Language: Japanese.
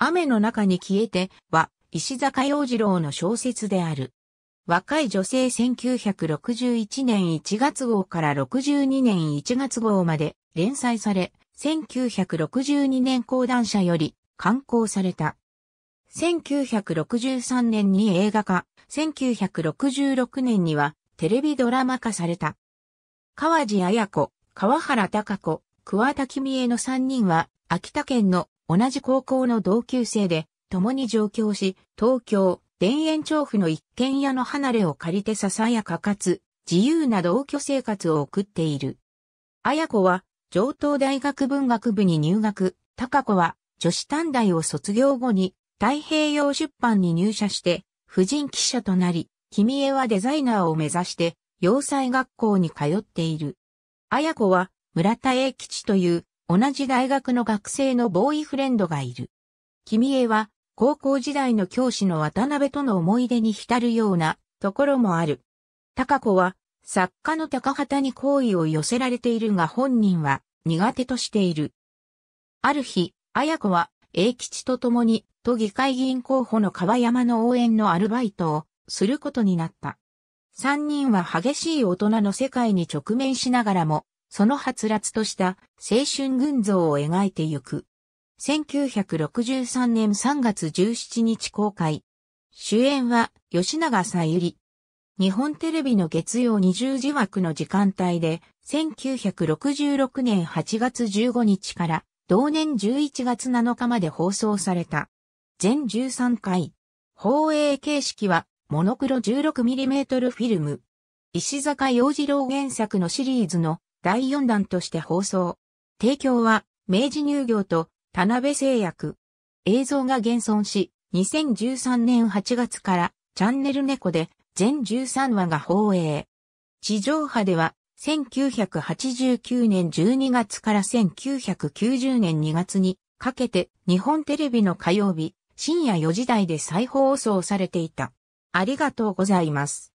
雨の中に消えては石坂洋次郎の小説である。若い女性1961年1月号から62年1月号まで連載され、1962年講談社より刊行された。1963年に映画化、1966年にはテレビドラマ化された。川地綾子、川原隆子、桑田君江の3人は秋田県の同じ高校の同級生で、共に上京し、東京、田園調布の一軒家の離れを借りてささやかかつ、自由な同居生活を送っている。綾子は、上東大学文学部に入学、高子は、女子短大を卒業後に、太平洋出版に入社して、婦人記者となり、君江はデザイナーを目指して、洋裁学校に通っている。綾子は、村田栄吉という同じ大学の学生のボーイフレンドがいる。君へは、高校時代の教師の渡辺との思い出に浸るようなところもある。高子は、作家の高畑に好意を寄せられているが本人は苦手としている。ある日、綾子は、英吉と共に、都議会議員候補の川山の応援のアルバイトをすることになった。三人は激しい大人の世界に直面しながらも、そのはつらつとした青春群像を描いてゆく。1963年3月17日公開。主演は吉永さゆり。日本テレビの月曜20時枠の時間帯で、1966年8月15日から同年11月7日まで放送された。全13回。放映形式はモノクロ 16mm フィルム。石坂洋次郎原作のシリーズの第4弾として放送。提供は、明治乳業と田辺製薬。映像が現存し、2013年8月からチャンネル猫で全13話が放映。地上波では、1989年12月から1990年2月にかけて日本テレビの火曜日深夜4時台で再放送されていた。ありがとうございます。